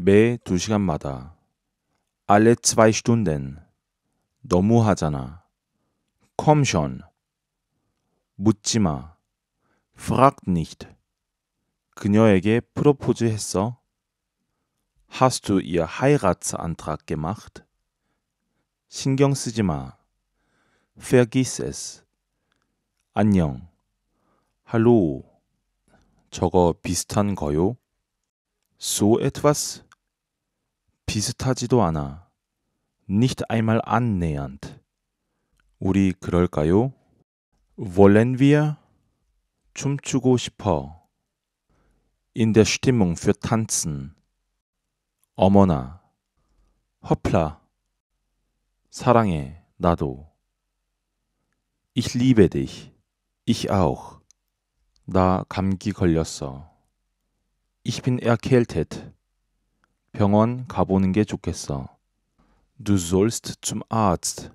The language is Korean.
매 2시간마다 alle zwei Stunden 너무 하잖아 komm schon 묻지 마 frag nicht 그녀에게 프로포즈 했어 hast du ihr Heiratsantrag gemacht 신경 쓰지 마 vergiss es 안녕 할로 저거 비슷한 거요 so etwas 비슷하지도 않아. Nicht einmal annähernd. 우리 그럴까요? Wollen wir? 춤추고 싶어. In der Stimmung für Tanzen. 어머나. Hoppla. 사랑해, 나도. Ich liebe dich. Ich auch. 나 감기 걸렸어. Ich bin erkältet. 병원 가보는 게 좋겠어. Du sollst zum Arzt.